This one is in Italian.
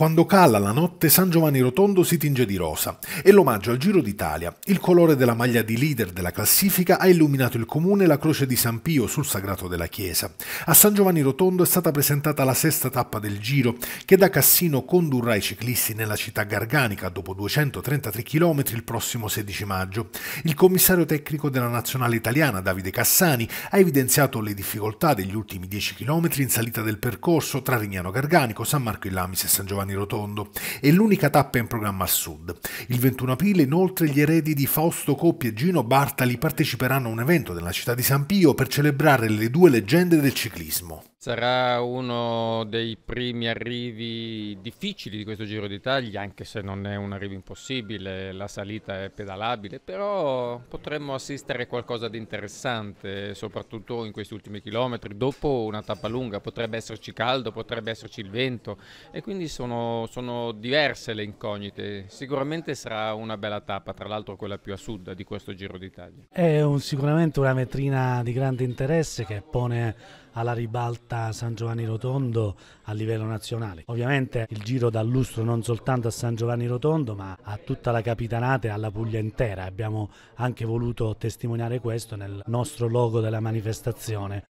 Quando cala la notte, San Giovanni Rotondo si tinge di rosa e l'omaggio al Giro d'Italia. Il colore della maglia di leader della classifica ha illuminato il comune e la croce di San Pio sul sagrato della chiesa. A San Giovanni Rotondo è stata presentata la sesta tappa del Giro che da Cassino condurrà i ciclisti nella città garganica dopo 233 km il prossimo 16 maggio. Il commissario tecnico della nazionale italiana Davide Cassani ha evidenziato le difficoltà degli ultimi 10 km in salita del percorso tra Rignano Garganico, San Marco Illamis e San Giovanni Rotondo e l'unica tappa in programma al sud. Il 21 aprile inoltre gli eredi di Fausto Coppi e Gino Bartali parteciperanno a un evento nella città di San Pio per celebrare le due leggende del ciclismo. Sarà uno dei primi arrivi difficili di questo Giro d'Italia, anche se non è un arrivo impossibile, la salita è pedalabile, però potremmo assistere a qualcosa di interessante, soprattutto in questi ultimi chilometri, dopo una tappa lunga, potrebbe esserci caldo, potrebbe esserci il vento e quindi sono, sono diverse le incognite, sicuramente sarà una bella tappa, tra l'altro quella più a sud di questo Giro d'Italia. È un, sicuramente una vetrina di grande interesse che pone alla ribalta San Giovanni Rotondo a livello nazionale. Ovviamente il giro dà lustro non soltanto a San Giovanni Rotondo ma a tutta la capitanata e alla Puglia intera. Abbiamo anche voluto testimoniare questo nel nostro logo della manifestazione.